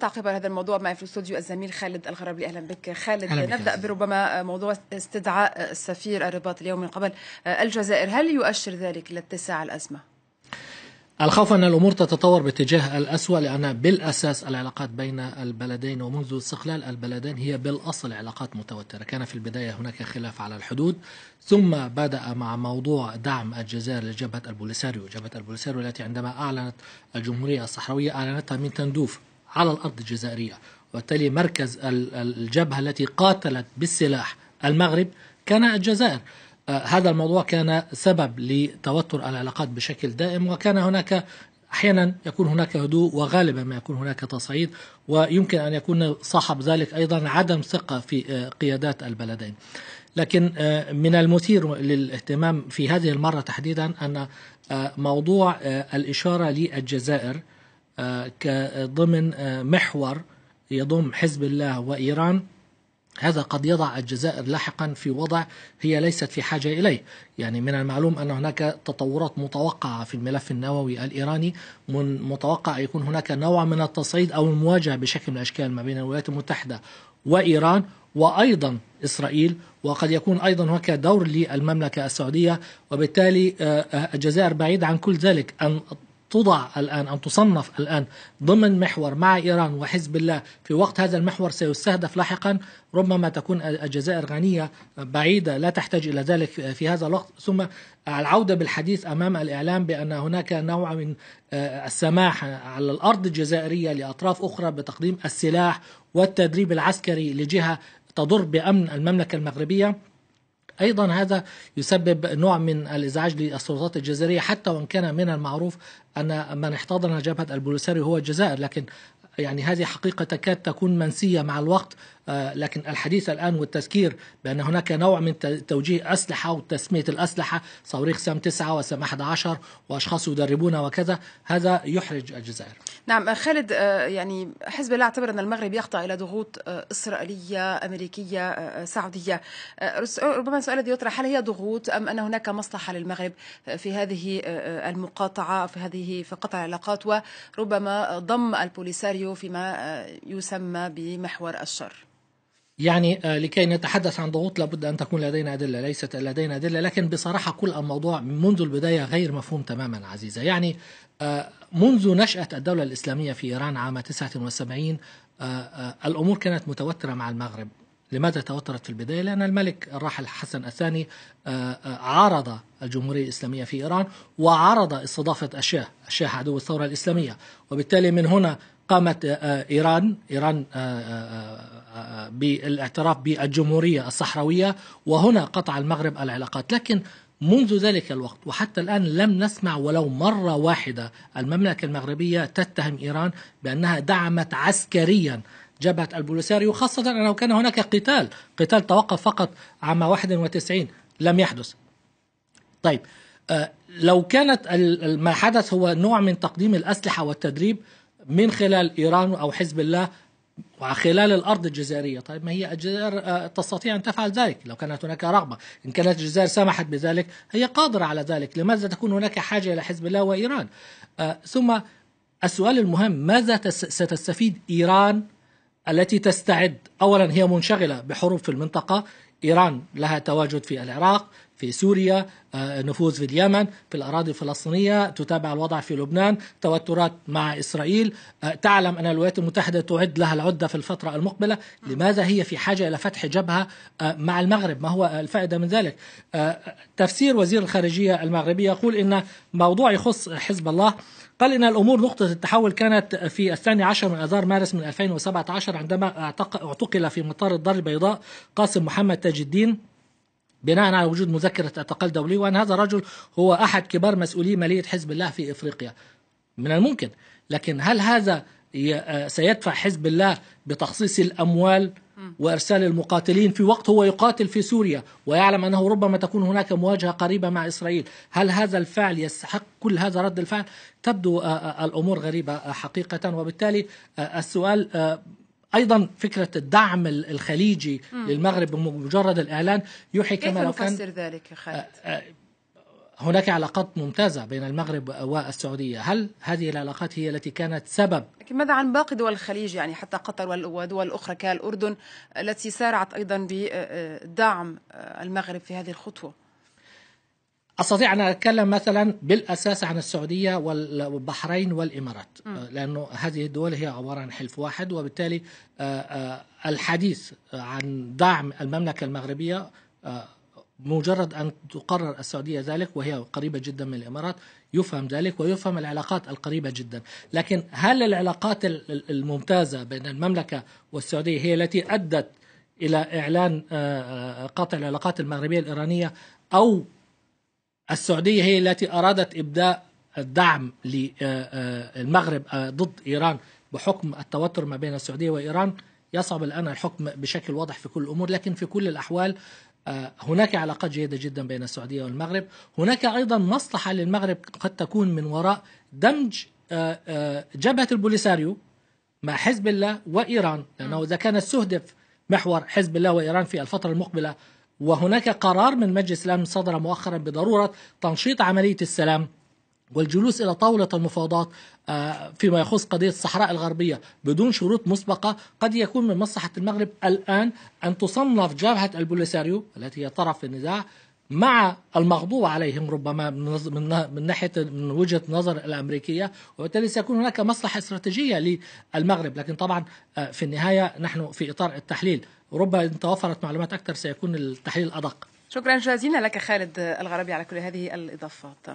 تعقيب على هذا الموضوع معي في الاستوديو الزميل خالد الغربلي اهلا بك خالد أهلا نبدا بربما موضوع استدعاء السفير الرباط اليوم من قبل الجزائر هل يؤشر ذلك لاتساع الازمه؟ الخوف أن الأمور تتطور باتجاه الأسوأ لأن بالأساس العلاقات بين البلدين ومنذ استقلال البلدين هي بالأصل علاقات متوترة كان في البداية هناك خلاف على الحدود ثم بدأ مع موضوع دعم الجزائر لجبهة البوليساريو جبهة البوليساريو التي عندما أعلنت الجمهورية الصحراوية أعلنتها من تندوف على الأرض الجزائرية وبالتالي مركز الجبهة التي قاتلت بالسلاح المغرب كان الجزائر آه، هذا الموضوع كان سبب لتوتر العلاقات بشكل دائم وكان هناك احيانا يكون هناك هدوء وغالبا ما يكون هناك تصعيد ويمكن ان يكون صاحب ذلك ايضا عدم ثقه في آه، قيادات البلدين. لكن آه، من المثير للاهتمام في هذه المره تحديدا ان موضوع الاشاره للجزائر آه، ضمن آه، محور يضم حزب الله وإيران هذا قد يضع الجزائر لاحقا في وضع هي ليست في حاجه اليه، يعني من المعلوم ان هناك تطورات متوقعه في الملف النووي الايراني، من متوقع يكون هناك نوع من التصعيد او المواجهه بشكل من الاشكال ما بين الولايات المتحده وايران وايضا اسرائيل وقد يكون ايضا هناك دور للمملكه السعوديه وبالتالي آه، الجزائر بعيده عن كل ذلك ان توضع الآن أو تصنف الآن ضمن محور مع إيران وحزب الله في وقت هذا المحور سيستهدف لاحقا ربما تكون الجزائر غنية بعيدة لا تحتاج إلى ذلك في هذا الوقت ثم العودة بالحديث أمام الإعلام بأن هناك نوع من آه، السماح على الأرض الجزائرية لأطراف أخرى بتقديم السلاح والتدريب العسكري لجهة تضر بأمن المملكة المغربية أيضا هذا يسبب نوع من الإزعاج للسلطات الجزائرية حتى وإن كان من المعروف أن من احتضن جبهة البوليساريو هو الجزائر لكن يعني هذه حقيقة تكاد تكون منسية مع الوقت آه، لكن الحديث الآن والتذكير بأن هناك نوع من توجيه أسلحة وتسمية الأسلحة صواريخ سام 9 وسام 11 وأشخاص يدربون وكذا هذا يحرج الجزائر نعم آه، خالد آه، يعني حزب الله اعتبر أن المغرب يخضع إلى ضغوط إسرائيلية أمريكية سعودية ربما السؤال الذي يطرح هل هي ضغوط أم أن هناك مصلحة للمغرب في هذه المقاطعة في هذه في قطع العلاقات وربما ضم البوليساريو فيما يسمى بمحور الشر يعني آه، لكي نتحدث عن ضغوط لابد أن تكون لدينا أدلة ليست لدينا أدلة لكن بصراحة كل الموضوع منذ البداية غير مفهوم تماما عزيزة يعني آه، منذ نشأة الدولة الإسلامية في إيران عام 79 آه، الأمور كانت متوترة مع المغرب لماذا توترت في البداية؟ لأن الملك الراحل حسن الثاني عارض الجمهورية الإسلامية في إيران وعارض استضافة الشاه الشاه عدو الثورة الإسلامية وبالتالي من هنا قامت آه، آه، إيران إيران آه، بالاعتراف بالجمهورية الصحراوية وهنا قطع المغرب العلاقات لكن منذ ذلك الوقت وحتى الآن لم نسمع ولو مرة واحدة المملكة المغربية تتهم إيران بأنها دعمت عسكريا جبهة البوليساريو خاصة أنه كان هناك قتال قتال توقف فقط عام 91 لم يحدث طيب لو كانت ما حدث هو نوع من تقديم الأسلحة والتدريب من خلال إيران أو حزب الله وخلال الأرض الجزائرية طيب ما هي الجزائر آه، تستطيع أن تفعل ذلك لو كانت هناك رغبة إن كانت الجزائر سمحت بذلك هي قادرة على ذلك لماذا تكون هناك حاجة إلى حزب الله وإيران آه، ثم السؤال المهم ماذا ستستفيد إيران التي تستعد أولا هي منشغلة بحروب في المنطقة إيران لها تواجد في العراق في سوريا آه، نفوذ في اليمن في الأراضي الفلسطينية تتابع الوضع في لبنان توترات مع إسرائيل آه، تعلم أن الولايات المتحدة تعد لها العدة في الفترة المقبلة لماذا هي في حاجة إلى فتح جبهة آه، مع المغرب ما هو الفائدة من ذلك تفسير وزير الخارجية المغربي يقول أن موضوع يخص حزب الله قال إن الأمور نقطة التحول كانت في الثاني عشر من أذار مارس من 2017 عندما اعتقل في مطار الدار البيضاء قاسم محمد تاج الدين بناء على وجود مذكرة اعتقال دولي وأن هذا الرجل هو أحد كبار مسؤولي مالية حزب الله في إفريقيا من الممكن لكن هل هذا آه، سيدفع حزب الله بتخصيص الأموال وإرسال المقاتلين في وقت هو يقاتل في سوريا ويعلم أنه ربما تكون هناك مواجهة قريبة مع إسرائيل هل هذا الفعل يستحق كل هذا رد الفعل تبدو آه، آه، الأمور غريبة حقيقة وبالتالي السؤال ايضا فكره الدعم الخليجي مم. للمغرب بمجرد الاعلان يوحي كما لو كان كيف ذلك يا خالد؟ آه، آه، هناك علاقات ممتازة بين المغرب والسعودية هل هذه العلاقات هي التي كانت سبب لكن ماذا عن باقي دول الخليج يعني حتى قطر ودول أخرى كالأردن التي سارعت أيضا بدعم آه، المغرب في هذه الخطوة استطيع ان اتكلم مثلا بالاساس عن السعوديه والبحرين والامارات م. آه، لانه هذه الدول هي عباره عن حلف واحد وبالتالي آه، آه، الحديث عن دعم المملكه المغربيه مجرد ان تقرر السعوديه ذلك وهي قريبه جدا من الامارات يفهم ذلك ويفهم العلاقات القريبه جدا، لكن هل العلاقات الممتازه بين المملكه والسعوديه هي التي ادت الى اعلان قطع العلاقات المغربيه الايرانيه او السعودية هي التي أرادت إبداء الدعم للمغرب آه، آه، آه، ضد إيران بحكم التوتر ما بين السعودية وإيران يصعب الآن الحكم بشكل واضح في كل الأمور لكن في كل الأحوال هناك علاقات جيدة جدا بين السعودية والمغرب هناك أيضا مصلحة للمغرب قد تكون من وراء دمج جبهة البوليساريو مع حزب الله وإيران لأنه نعم. إذا كان استهدف محور حزب الله وإيران في الفترة المقبلة وهناك قرار من مجلس الأمن صدر مؤخرا بضرورة تنشيط عملية السلام والجلوس إلى طاولة المفاوضات آه، فيما يخص قضية الصحراء الغربية بدون شروط مسبقة قد يكون من مصلحة المغرب الآن أن تصنف جبهة البوليساريو التي هي طرف في النزاع مع المغضوب عليهم ربما من من ناحيه من وجهه نظر الامريكيه وبالتالي سيكون هناك مصلحه استراتيجيه للمغرب لكن طبعا آه، في النهايه نحن في اطار التحليل ربما ان توفرت معلومات اكثر سيكون التحليل ادق شكرا جزيلا لك خالد الغربي على كل هذه الاضافات